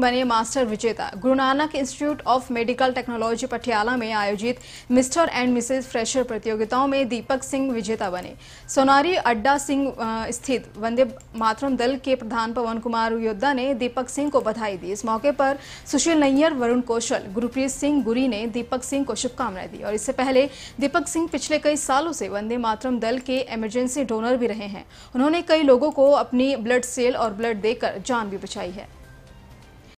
बने मास्टर विजेता Guru Nanak institute of medical technology Patiala में आयोजित मिस्टर एंड मिसेज फ्रेशर प्रतियोगिताओं में दीपक सिंह विजेता बने सोनारी अड्डा सिंह स्थित वंदे मातरम दल के प्रधान पवन कुमार योद्धा ने दीपक सिंह को बधाई दी इस मौके पर सुशील नैयर वरुण कौशल गुरुप्रीत सिंह गुरी ने दीपक सिंह को शुभकामनाएं दी और इससे पहले दीपक सिंह पिछले कई सालों से वंदे मातरम दल के इमरजेंसी डोनर भी रहे हैं उन्होंने कई लोगों को अपनी ब्लड सेल और ब्लड देकर जान भी बचाई है